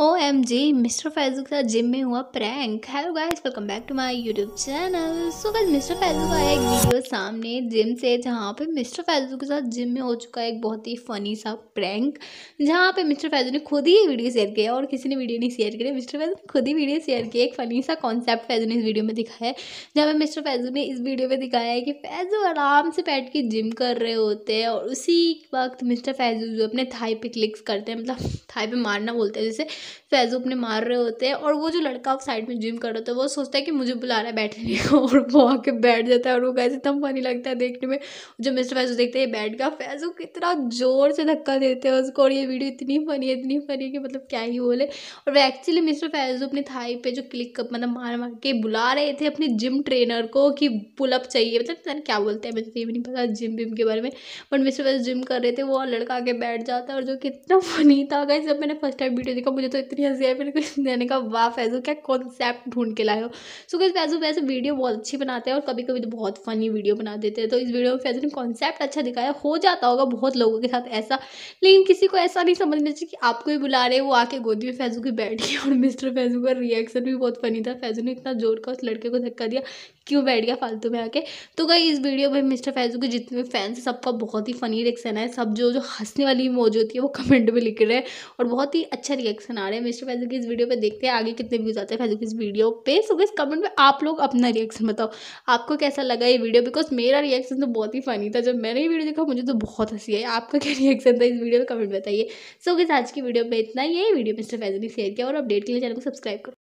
ओ M G Mister Faizu के साथ gym में हुआ prank hello guys welcome back to my YouTube channel so guys Mister Faizu का एक वीडियो सामने जिम से जहाँ पे मिस्टर फैजू के साथ जिम में हो चुका है एक बहुत ही फनी सा प्रैंक जहाँ पे मिस्टर फैजू ने खुद ही वीडियो शेयर किया और किसी ने वीडियो नहीं शेयर किया मिस्टर फैजू ने खुद ही वीडियो शेयर किया एक फनी सा कॉन्सेप्ट फैजू ने इस वीडियो में दिखाया है जहाँ पे मिस्टर फैजू ने इस वीडियो में दिखाया है कि फैजू आराम से बैठ के जिम कर रहे होते हैं और उसी वक्त मिस्टर फैजू जो अपने थाई पे क्लिक्स करते हैं मतलब थाई पे मारना बोलते हैं जैसे फैजू अपने मार रहे होते हैं और वो जो लड़का साइड में जिम कर रहा था वो सोचता है कि मुझे बुला रहा है बैठने को और वो आके बैठ जाता है और वो कैसे इतना फनी लगता है देखने में जो मिस्टर फैजू देखते हैं बैठ गया फैजू कितना जोर से धक्का देते हैं उसको और ये वीडियो इतनी फनी है इतनी फनी कि मतलब क्या ही बोले और वो एक्चुअली मिस्टर फैजू अपने थाई पर जो क्लिक मतलब मार मार के बुला रहे थे अपने जिम ट्रेनर को कि पुलअप चाहिए मतलब पता क्या बोलते हैं मुझे तो ये भी नहीं पता जिम विम के बारे में बट मिस्टर फैजू जिम कर रहे थे वो लड़का आगे बैठ जाता है और जो कितना फनी था गई जब मैंने फर्स्ट टाइम वीडियो देखा मुझे तो तो इतनी हंसी आई मैंने कुछ देने का वाह फैजू क्या कॉन्सेप्ट ढूंढ के लाए हो सो कुछ फैजू वैसे वीडियो बहुत अच्छी बनाते हैं और कभी कभी तो बहुत फनी वीडियो बना देते हैं तो इस वीडियो में फैजू ने कॉन्सेप्ट अच्छा दिखाया हो जाता होगा बहुत लोगों के साथ ऐसा लेकिन किसी को ऐसा नहीं समझना चाहिए कि आपको भी बुला रहे वो आके गोदी में फैजू की बैठ गया और मिस्टर फैजू का रिएक्शन भी बहुत फनी था फैजू ने इतना जोर का उस लड़के को धक्का दिया क्यों बैठ गया फालतू में आके तो कहीं इस वीडियो में मिस्टर फैजू के जितने फैंस सबका बहुत ही फनी रिएक्शन है सब जो जो हंसने वाली मौज होती है वो कमेंट में लिख रहे हैं और बहुत ही अच्छा रिएक्शन आ बना रहे हैं मिस्टर फैजल की इस वीडियो पे देखते हैं आगे कितने व्यूज़ आते हैं फैजल की इस वीडियो पे सो इस कमेंट में आप लोग अपना रिएक्शन बताओ आपको कैसा लगा ये वीडियो बिकॉज मेरा रिएक्शन तो बहुत ही फनी था जब मैंने ये वीडियो देखा मुझे तो बहुत हंसी आई आपका क्या रिएक्शन था इस वीडियो में कमेंट बताइए सो so, आज की वीडियो में इतना ही है वीडियो मिस्टर फैजल ने शेयर किया और अपडेट के लिए चैनल को सब्सक्राइब करो